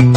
hello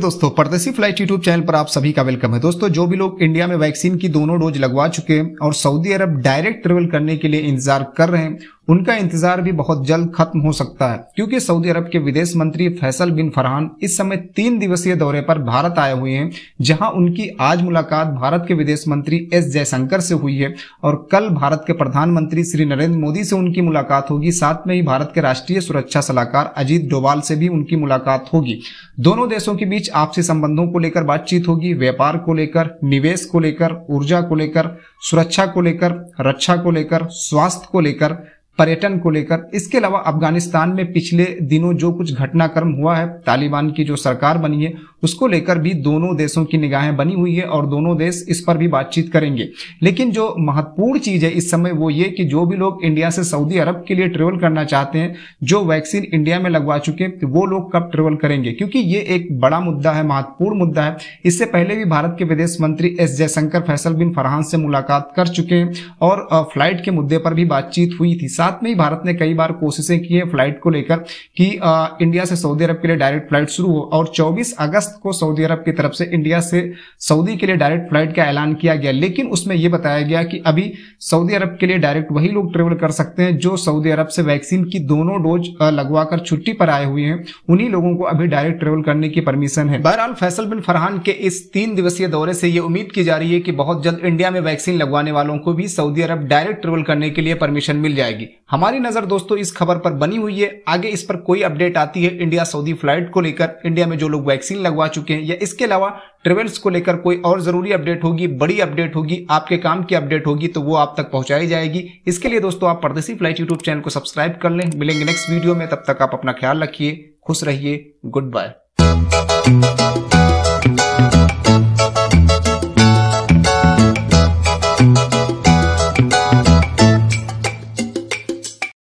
दोस्तों परदेसी flight YouTube channel पर आप सभी का वेलकम है दोस्तों जो भी लोग इंडिया में वैक्सीन की दोनों डोज लगवा चुके हैं और सऊदी अरब डायरेक्ट ट्रेवल करने के लिए इंतजार कर रहे हैं उनका इंतजार भी बहुत जल्द खत्म हो सकता है क्योंकि सऊदी अरब के विदेश मंत्री फैसल बिन फरहान इस समय तीन दिवसीय दौरे पर भारत आए हुए हैं जहां उनकी आज मुलाकात भारत के विदेश मंत्री एस जयशंकर से हुई है और कल भारत के प्रधानमंत्री श्री नरेंद्र मोदी से उनकी मुलाकात होगी साथ में ही भारत के राष्ट्रीय सुरक्षा सलाहकार अजीत डोवाल से भी उनकी मुलाकात होगी दोनों देशों के बीच आपसी संबंधों को लेकर बातचीत होगी व्यापार को लेकर निवेश को लेकर ऊर्जा को लेकर सुरक्षा को लेकर रक्षा को लेकर स्वास्थ्य को लेकर पर्यटन को लेकर इसके अलावा अफगानिस्तान में पिछले दिनों जो कुछ घटनाक्रम हुआ है तालिबान की जो सरकार बनी है उसको लेकर भी दोनों देशों की निगाहें बनी हुई है और दोनों देश इस पर भी बातचीत करेंगे लेकिन जो महत्वपूर्ण चीज है इस समय वो ये कि जो भी लोग इंडिया से सऊदी अरब के लिए ट्रेवल करना चाहते हैं जो वैक्सीन इंडिया में लगवा चुके हैं तो वो लोग कब ट्रेवल करेंगे क्योंकि ये एक बड़ा मुद्दा है महत्वपूर्ण मुद्दा है इससे पहले भी भारत के विदेश मंत्री S Jaishankar Faisal bin Farhan से मुलाकात कर चुके हैं और फ्लाइट के मुद्दे पर भी बातचीत हुई थी साथ में ही भारत ने कई बार कोशिशें की है फ्लाइट को लेकर कि इंडिया से सऊदी अरब के लिए डायरेक्ट फ्लाइट शुरू हो और चौबीस अगस्त को सऊदी अरब की तरफ से इंडिया से सऊदी के लिए डायरेक्ट फ्लाइट का ऐलान किया गया लेकिन उसमें यह बताया गया कि अभी सऊदी अरब के लिए डायरेक्ट वही लोग ट्रेवल कर सकते हैं जो सऊदी अरब से वैक्सीन की दोनों डोज लगवाकर छुट्टी पर आए हुए हैं उन्हीं लोगों को अभी डायरेक्ट ट्रेवल करने की परमिशन है बहरहाल फैसल बिन फरहान के इस तीन दिवसीय दौरे से ये उम्मीद की जा रही है कि बहुत जल्द इंडिया में वैक्सीन लगवाने वालों को भी सऊदी अरब डायरेक्ट ट्रेवल करने के लिए परमिशन मिल जाएगी हमारी नजर दोस्तों इस खबर पर बनी हुई है आगे इस पर कोई अपडेट आती है इंडिया सऊदी फ्लाइट को लेकर इंडिया में जो लोग वैक्सीन लगवा चुके हैं या इसके अलावा ट्रेवल्स को लेकर कोई और जरूरी अपडेट होगी बड़ी अपडेट होगी आपके काम की अपडेट होगी तो वो आप तक पहुंचाई जाएगी इसके लिए दोस्तों आप परदेसी फ्लाइट यूट्यूब चैनल को सब्सक्राइब कर लें मिलेंगे नेक्स्ट वीडियो में तब तक आप अपना ख्याल रखिए खुश रहिए गुड बाय